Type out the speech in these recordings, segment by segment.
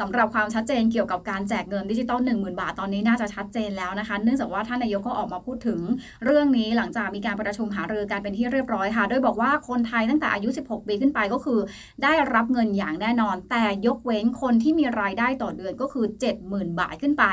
สำหรับความชัดเจนเกี่ยวกับการแจกเงินดิจิตอล10,000 บาทตอนนี้น่าจะชัดเจนแล้วนะคะเนื่องจากว่าท่านนายกก็ออกมาพูดถึงเรื่องนี้หลังจากมีการประชุมหารือการเป็นที่เรียบร้อยค่ะโดยบอกว่าคนไทยตั้งแต่อายุ 16ปีขึ้นไปก็คือ ได้รับเงินอย่างแน่นอน แต่ยกเว้นคนที่มีรายได้ต่อเดือนก็คือ 70,000บาทขึ้นไป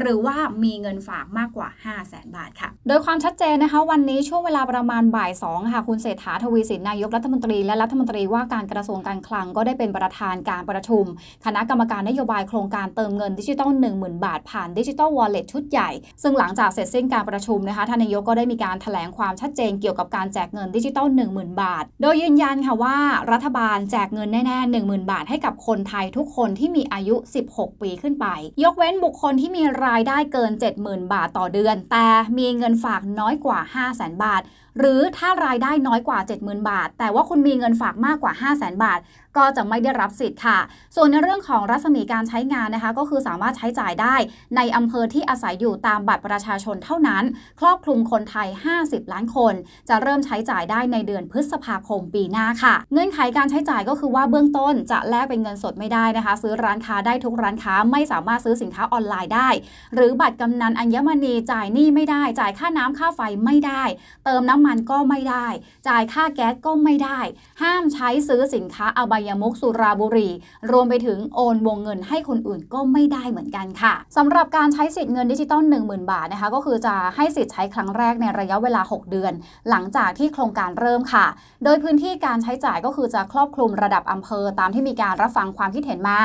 หรือว่ามีเงินฝากมากกว่า5 0 0แสนบาทค่ะ โดยความชัดเจนนะคะวันนี้ช่วงเวลาประมาณบ่าย2ค่ะคุณเศรษฐาทวีสิน นายกรัฐมนตรีและรัฐมนตรีว่าการกระทรวงการคลังก็ได้เป็นประธานการประชุม คณะกรรมการนโยบายโครงการเติมเงินดิจิตอล10,000 บาท ผ่านดิจิตอลวอลเล็ตชุดใหญ่ ซึ่งหลังจากเสร็จสิ้นการประชุมนะคะทานนายกก็ได้มีการถแถลงความชัดเจนเกี่ยวกับการแจกเงินดิจิตอล10,000 บาท โดยยืนยันค่ะว่ารัฐบาลแจกเงินแน่ๆ10,000 บาทให้กับคนไทยทุกคนที่มีอายุ 16 ปีขึ้นไป ยกเว้นบุคคลที่มีรายได้เกิน 70,000 บาทต่อเดือน แต่มีเงินฝากน้อยกว่า 500,000บาท หรือถ้ารายได้น้อยกว่า70,000 บาท แต่ว่าคุณมีเงินฝากมากกว่า 500,000บาทก็จะไม่ได้รับสิทธิ์ค่ะ ส่วนในเรื่องของรัศมีการใช้งานนะคะ ก็คือสามารถใช้จ่ายได้ ในอำเภอที่อาศัยอยู่ตามบัตรประชาชนเท่านั้น ครอบคลุมคนไทย 50 ล้านคน จะเริ่มใช้จ่ายได้ในเดือนพฤษภาคมปีหน้าค่ะ เงื่อนไขการใช้จ่ายก็คือว่าเบื้องต้นจะแลกเป็นเงินสดไม่ได้นะคะ ซื้อร้านค้าได้ทุกร้านค้าไม่สามารถซื้อสินค้าออนไลน์ได้ หรือบัตรกำนันอัญมณีจ่ายหนี้ไม่ได้ จ่ายค่าน้ำค่าไฟไม่ได้ เติมน้ำมันก็ไม่ได้ จ่ายค่าแก๊สก็ไม่ได้ ห้ามใช้ซื้อสินค้าอบายยมุกสุราบุรีรวมไปถึงโอนวงเงินให้คนอื่นก็ไม่ได้เหมือนกันค่ะ สำหรับการใช้สิทธิ์เงินดิจิตอล10,000 บาทนะคะก็คือจะให้สิทธิ์ใช้ครั้งแรกในระยะเวลา 6 เดือน หลังจากที่โครงการเริ่มค่ะ โดยพื้นที่การใช้จ่ายก็คือจะครอบคลุมระดับอำเภอตามที่มีการรับฟังความคิดเห็นมา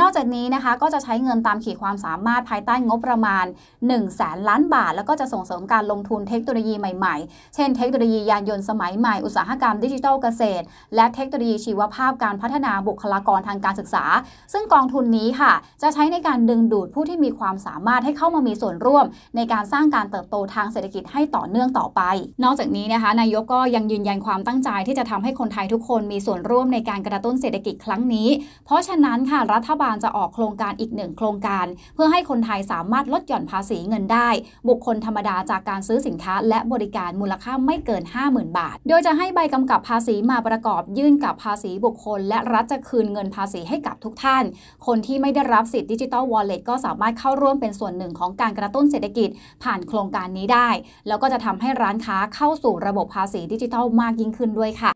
นอกจากนี้นะคะก็จะใช้เงินตามขีดความสามารถภายใต้งบประมาณ1นึ่งแสนล้านบาท แล้วก็จะส่งเสริมการลงทุนเทคโนโลยีใหม่ๆ เช่นเทคโนโลยียานยนต์สมัยใหม่อุตสาหกรรมดิจิทัลเกษตรและเทคโนโลยีชีวภาพการพัฒนาบุคลากรทางการศึกษา ซึ่งกองทุนนี้ค่ะ จะใช้ในการดึงดูดผู้ที่มีความสามารถให้เข้ามามีส่วนร่วม ในการสร้างการเติบโตทางเศรษฐกิจให้ต่อเนื่องต่อไป นอกจากนี้นะคะนายกก็ ยังยืนยันความตั้งใจ ที่จะทำให้คนไทยทุกคนมีส่วนร่วมในการกระตุ้นเศรษฐกิจครั้งนี้ เพราะฉะนั้นค่ะ รัฐบาลจะออกโครงการอีกหนึ่งโครงการ เพื่อให้คนไทยสามารถลดหย่อนภาษีเงินได้ บุคคลธรรมดาจากการซื้อสินค้า และบริการมูลค่าไม่เกิน 50,000 บาท โดยจะให้ใบกำกับภาษีมาประกอบยื่นกับภาษีบุคคลและรัฐจะคืนเงินภาษีให้กับทุกท่าน คนที่ไม่ได้รับสิทธิ์ดิจิทัลวอลเล็ตก็สามารถเข้าร่วมเป็นส่วนหนึ่งของการกระตุ้นเศรษฐกิจผ่านโครงการนี้ได้ แล้วก็จะทำให้ร้านค้าเข้าสู่ระบบภาษีดิจิทัลมากยิ่งขึ้นด้วยค่ะ